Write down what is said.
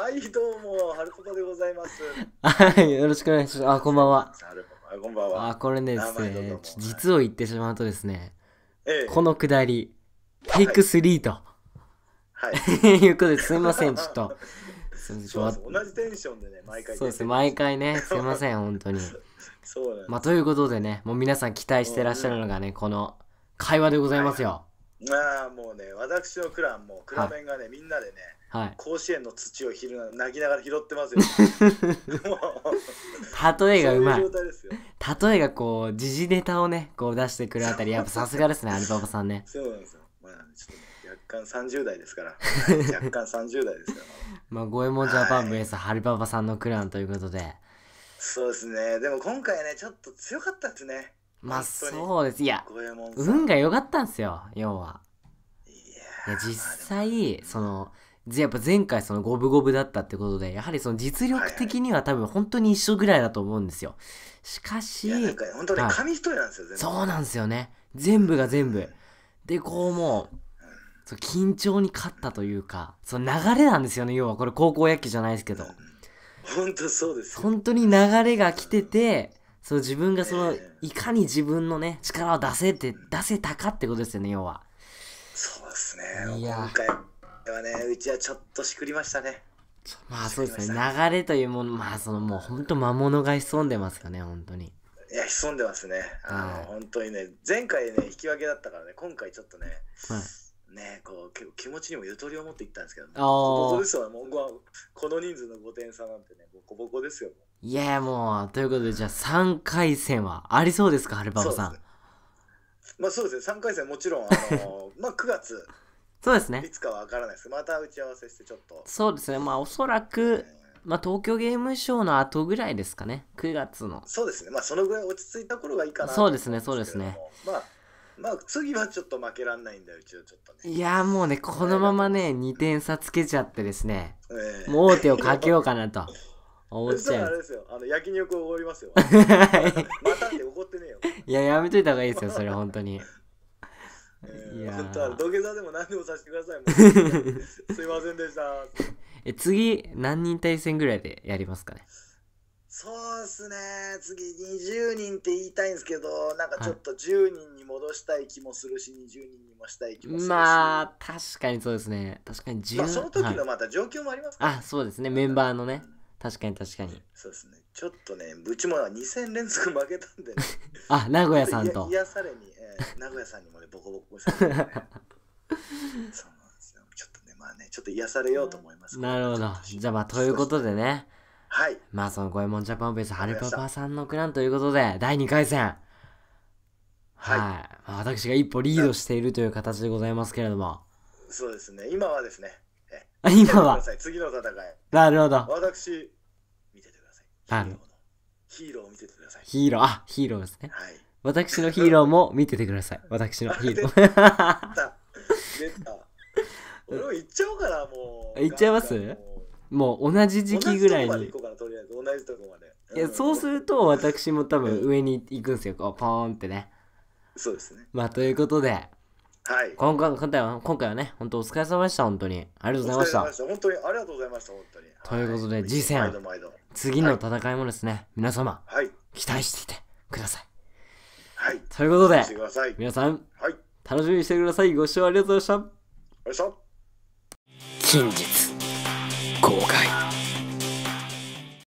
はいどうもはるポポでございますはいよろしくお願いしますあこんばんはあこんばんはあこれねですね実を言ってしまうとですね、ええ、このくだりテイク3と、はい、いうことですいませんちょっとそうそう同じテンションでね毎回そうです毎回ねすいません本当にそうまあということでねもう皆さん期待してらっしゃるのがね、うん、この会話でございますよ、はいまあもうね、私のクランも、クラメンがね、みんなでね、はい、甲子園の土をひる泣きながら拾ってますよ。例えがうまい。例えがこう、時事ネタをね、こう出してくるあたり、やっぱさすがですね、アルババさんね。そうなんですよ。まあ、ちょっと、ね、若干30代ですから。若干30代ですから。まあ、ゴエモンジャパン VS ハルババさんのクランということで。そうですね。でも今回ね、ちょっと強かったですね。まあそうですいや運が良かったんですよ要はいや実際そのやっぱ前回その五分五分だったってことでやはりその実力的には多分本当に一緒ぐらいだと思うんですよしかしなんか本当紙一重なんですよそうなんですよね全部が全部でこうもうそう緊張に勝ったというかその流れなんですよね要はこれ高校野球じゃないですけど本当そうです本当に流れが来ててそう自分がその、えー、いかに自分のね力を出せって出せたかってことですよね要はそうですね今回はねうちはちょっとしくりましたねまあそうですね流れというものまあそのもう本当魔物が潜んでますかね本当にいや潜んでますねあの、はい、本当にね前回ね引き分けだったからね今回ちょっとね、はいねこう結構気持ちにもゆとりを持っていったんですけど、ね、本当ですよもうこの人数の5点差なんてねボコボコですよいやもうということでじゃあ3回戦はありそうですかハルパパさんまあそうですね3回戦もちろんあの まあ9月そうですねいつかは分からないですまた打ち合わせしてちょっとそうですねまあおそらく、まあ、東京ゲームショウの後ぐらいですかね9月のそうですねまあそのぐらい落ち着いた頃がいいかなそうですねそうですねまあまあ次はちょっと負けらんないんだようちはちょっとねいやーもうねこのままね2点差つけちゃってですね、もう王手をかけようかなと 思っちゃうあれですよあの焼肉おごりますよ またって怒ってねえよいややめといた方がいいですよそれ本当にいや本当は土下座でも何でもさせてください すいませんでしたえ次何人対戦ぐらいでやりますかねそうですね、次20人って言いたいんですけど、なんかちょっと10人に戻したい気もするし、はい、20人にもしたい気もするし。まあ、確かにそうですね。確かに10、まあ、その時のまた状況もありますね、はい、あ、そうですね、メンバーのね。確かに確かに。そうですね。ちょっとね、うちも2戦連続負けたんで、ね、あ、名古屋さんと。癒されに、えー、名古屋さんにもね、ボコボコて、ね、そうなんですよ。ちょっとね、まあね、ちょっと癒されようと思います、ね、なるほど。じゃあまあ、ということでね。はい。まあ、その五右衛門ジャパンベース、ハルパパさんのクランということで、第2回戦。はい。はい、私が一歩リードしているという形でございますけれども。そうですね。今はですね。あ、今は。次の戦い。なるほど。私、見ててください。ヒるローヒーローを見ててください。ヒーロー、あ、ヒーローですね。はい。私のヒーローも見ててください。私の ヒーロー。出た。出た。俺も行っちゃおうかな、もう。行っちゃいますもう同じ時期ぐらいに。いや、そうすると私も多分上に行くんですよ。こう、ポーンってね。そうですね。まあ、ということで、はい。今回今回は、今回はね、本当お疲れ様でした、本当に。ありがとうございました。本当にありがとうございました、本当に。ということで、次戦、次の戦いもですね、皆様、はい、期待していてください。はい。ということで、皆さん、はい、楽しみにしてください。ご視聴ありがとうございました。ありがとうございました。近日。公開。